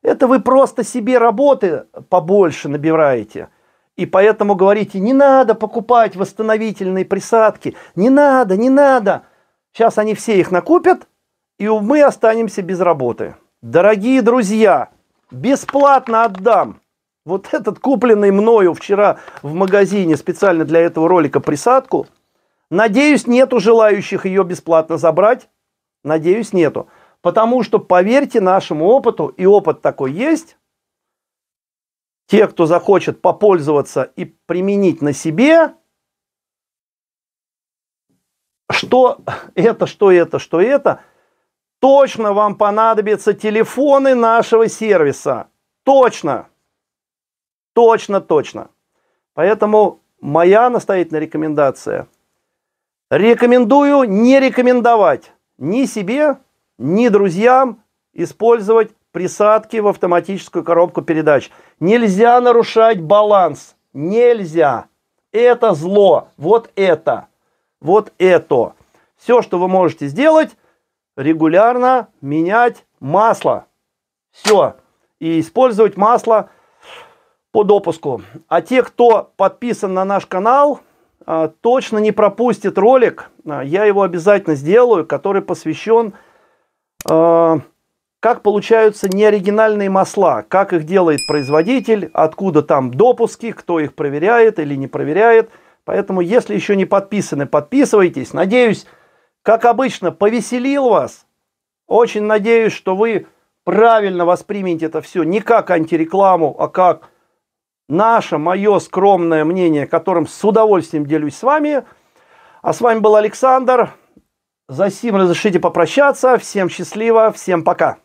это вы просто себе работы побольше набираете. И поэтому говорите, не надо покупать восстановительные присадки, не надо, не надо. Сейчас они все их накупят, и мы останемся без работы. Дорогие друзья, бесплатно отдам вот этот купленный мною вчера в магазине специально для этого ролика присадку, надеюсь, нету желающих ее бесплатно забрать. Надеюсь, нету. Потому что, поверьте нашему опыту, и опыт такой есть, те, кто захочет попользоваться и применить на себе, что это, что это, что это, точно вам понадобятся телефоны нашего сервиса. Точно. Точно, точно. Поэтому моя настоятельная рекомендация. Рекомендую не рекомендовать ни себе, ни друзьям использовать присадки в автоматическую коробку передач. Нельзя нарушать баланс. Нельзя. Это зло. Вот это. Вот это. Все, что вы можете сделать, регулярно менять масло. Все. И использовать масло – по допуску. А те, кто подписан на наш канал, а, точно не пропустит ролик. А, я его обязательно сделаю, который посвящен, а, как получаются неоригинальные масла, как их делает производитель, откуда там допуски, кто их проверяет или не проверяет. Поэтому, если еще не подписаны, подписывайтесь. Надеюсь, как обычно, повеселил вас. Очень надеюсь, что вы правильно воспримете это все не как антирекламу, а как наше, мое скромное мнение, которым с удовольствием делюсь с вами. А с вами был Александр. За сим разрешите попрощаться. Всем счастливо, всем пока.